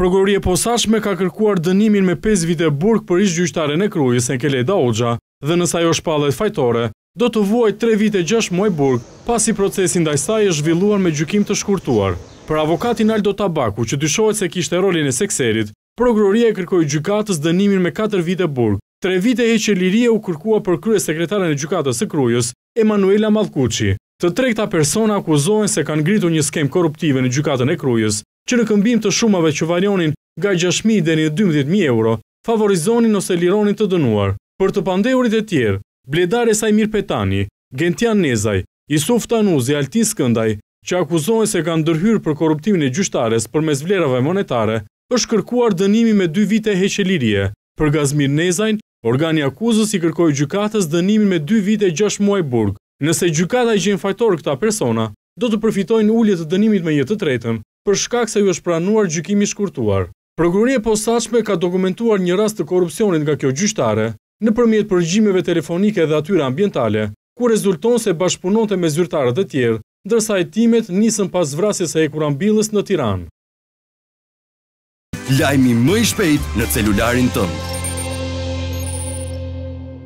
Prokuroria e posaçme ka kërkuar dënimin me 5 vite burg për ish gjyqtaren e Krujës Enkeleda Hoxha dhe nëse ajo shpallet fajtore, do të vuaj 3 vite 6 muaj burg, pasi procesi ndaj saj është zhvilluar me gjykim të shkurtuar. Për avokatin Aldo Tabaku, që dyshohet se kishte rolin e sekserit, prokuroria e kërkoi gjykatës dënimin me 4 vite burg. 3 vite që lirie u kërkua për kryesekretaren e gjykatës së Krujës, Emanuela Mallkuçi. Të tregta persona akuzohen se kanë ngritur një skem korruptive në gjykatën e Krujës që në këmbim të shumave që varionin nga 6.000 dhe një 12.000 euro, favorizonin ose lironin të dënuar. Për të pandeurit e tjerë, Bledare Sajmir Petani, Gentian Nezaj, Isuf Tanuzi, Altin Skëndaj, që akuzohen se kanë dërhyrë për korruptimin e gjyqtares për mes vlerave monetare, është kërkuar dënimi me dy vite heqe lirie. Për Gazmir Nezajn, organi akuzës i kërkoj gjykatës dënimi me dy vite 6 muaj burg. Nëse gjykata i gjenë fajtorë këta persona, do të përfitojnë ulljet të dënimit me jetë të tretën për shkak se ju është pranuar gjykimi shkurtuar. Prokuroria e posaçme ka dokumentuar një rast të korrupsionit nga kjo gjyqtare në përmjet përgjimeve telefonike dhe atyre ambientale, ku rezulton se bashpunonte me zyrtarët e tjerë, ndërsa hetimet nisën pas vrasjes së Ekurambillës në Tiranë. Lajmi më i shpejt në celularin tënd.